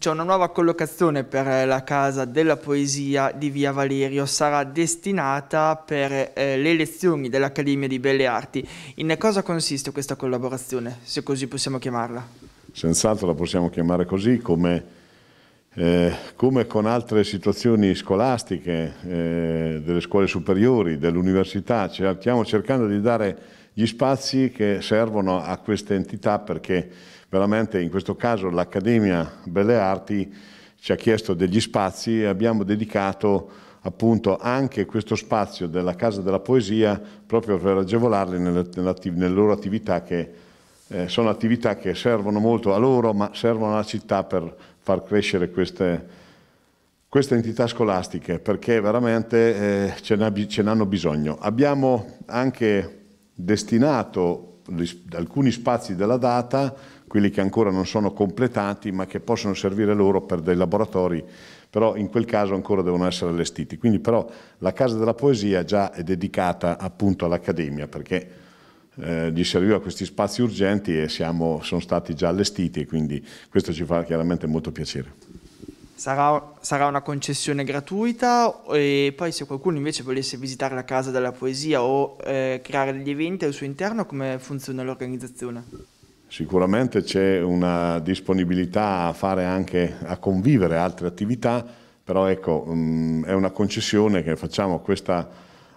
c'è una nuova collocazione per eh, la Casa della Poesia di Via Valerio, sarà destinata per eh, le lezioni dell'Accademia di Belle Arti. In cosa consiste questa collaborazione, se così possiamo chiamarla? Senz'altro la possiamo chiamare così come eh, come con altre situazioni scolastiche, eh, delle scuole superiori, dell'università, cioè, stiamo cercando di dare gli spazi che servono a queste entità perché veramente in questo caso l'Accademia Belle Arti ci ha chiesto degli spazi e abbiamo dedicato appunto anche questo spazio della Casa della Poesia proprio per agevolarli nelle, nelle loro attività che eh, sono attività che servono molto a loro, ma servono alla città per far crescere queste, queste entità scolastiche, perché veramente eh, ce n'hanno bisogno. Abbiamo anche destinato alcuni spazi della data, quelli che ancora non sono completati, ma che possono servire loro per dei laboratori però in quel caso ancora devono essere allestiti. Quindi però la Casa della Poesia già è dedicata appunto all'Accademia, perché eh, gli serviva questi spazi urgenti e siamo, sono stati già allestiti, quindi questo ci fa chiaramente molto piacere. Sarà, sarà, una concessione gratuita e poi se qualcuno invece volesse visitare la casa della poesia o eh, creare degli eventi al suo interno, come funziona l'organizzazione? Sicuramente c'è una disponibilità a fare anche, a convivere altre attività, però ecco, mh, mm, è una concessione che facciamo a questa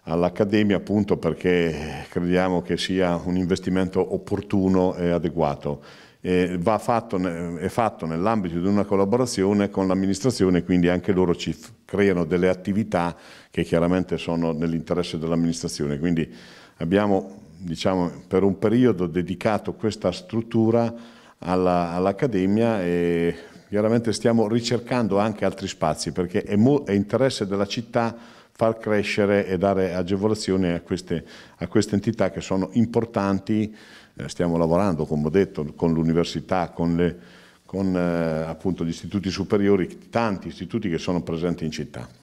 all'Accademia appunto perché crediamo che sia un investimento opportuno e adeguato. E va fatto, è fatto nell'ambito di una collaborazione con l'amministrazione, quindi anche loro ci creano delle attività che chiaramente sono nell'interesse dell'amministrazione. Quindi abbiamo diciamo, per un periodo dedicato questa struttura all'Accademia all e chiaramente stiamo ricercando anche altri spazi perché è, è interesse della città far crescere e dare agevolazioni a queste, a queste entità che sono importanti, eh, stiamo lavorando come ho detto con l'università, con, le, con eh, appunto, gli istituti superiori, tanti istituti che sono presenti in città.